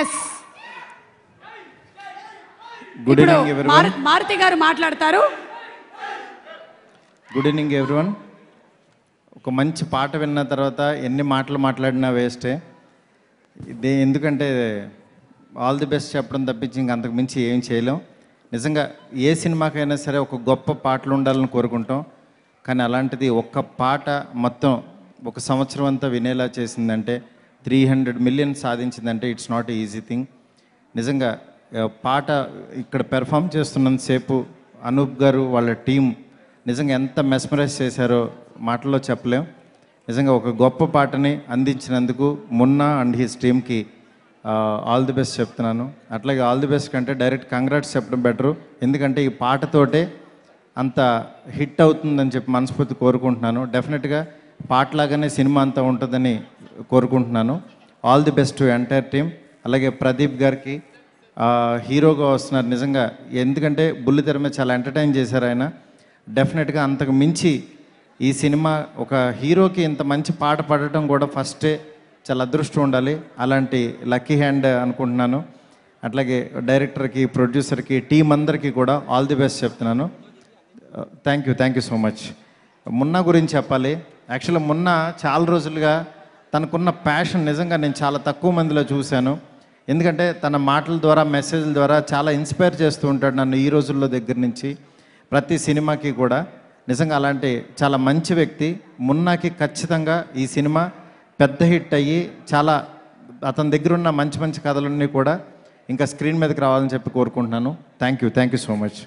yes good evening Maruti గారు మాట్లాడతారు good evening everyone ఒక మంచి పాట విన్న తర్వాత ఎన్ని మాటలు మాట్లాడినా వేస్టే ఇది ఎందుకంటే ఆల్ ది బెస్ట్ చెప్పడం తప్పించి ఇంక అంతకు మించి ఏం చేయలేం నిజంగా ఏ సినిమాకైనా సరే ఒక గొప్ప పాటలు ఉండాలని కోరుకుంటాం కానీ అలాంటిది ఒక్క పాట మొత్తం ఒక సంవత్సరం అంతా వినేలా చేసిందంటే త్రీ హండ్రెడ్ మిలియన్ సాధించిందంటే ఇట్స్ నాట్ ఈజీ థింగ్ నిజంగా పాట ఇక్కడ పెర్ఫామ్ చేస్తున్నంతసేపు అనూప్ గారు వాళ్ళ టీం నిజంగా ఎంత మెస్మరైజ్ చేశారో మాటల్లో చెప్పలేం నిజంగా ఒక గొప్ప పాటని అందించినందుకు మున్నా అండ్ హిస్ టీమ్కి ఆల్ ది బెస్ట్ చెప్తున్నాను అట్లాగే ఆల్ ది బెస్ట్ కంటే డైరెక్ట్ కంగ్రాట్స్ చెప్పడం బెటరు ఎందుకంటే ఈ పాటతోటే అంత హిట్ అవుతుందని చెప్పి మనస్ఫూర్తి కోరుకుంటున్నాను డెఫినెట్గా పాటలాగానే సినిమా అంతా ఉంటుందని కోరుకుంటున్నాను all the best to entire team అలాగే ప్రదీప్ గారికి హీరోగా వస్తున్నారు నిజంగా ఎందుకంటే బుల్లి మీద చాలా ఎంటర్టైన్ చేశారు ఆయన డెఫినెట్గా అంతకు మించి ఈ సినిమా ఒక హీరోకి ఇంత మంచి పాట పడటం కూడా ఫస్టే చాలా అదృష్టం ఉండాలి అలాంటి లక్కీ హ్యాండ్ అనుకుంటున్నాను అట్లాగే డైరెక్టర్కి ప్రొడ్యూసర్కి టీం అందరికీ కూడా ఆల్ ది బెస్ట్ చెప్తున్నాను thank you thank you so much Munna గురించి చెప్పాలి యాక్చువల్గా మున్నా చాలా రోజులుగా తనకున్న ప్యాషన్ నిజంగా నేను చాలా తక్కువ మందిలో చూశాను ఎందుకంటే తన మాటల ద్వారా మెసేజ్ల ద్వారా చాలా ఇన్స్పైర్ చేస్తూ ఉంటాడు నన్ను ఈ రోజుల్లో దగ్గర నుంచి ప్రతి సినిమాకి కూడా నిజంగా అలాంటి చాలా మంచి వ్యక్తి మున్నాకి ఖచ్చితంగా ఈ సినిమా పెద్ద హిట్ అయ్యి చాలా అతని దగ్గర ఉన్న మంచి మంచి కథలన్నీ కూడా ఇంకా స్క్రీన్ మీదకి రావాలని చెప్పి కోరుకుంటున్నాను thank you thank you so much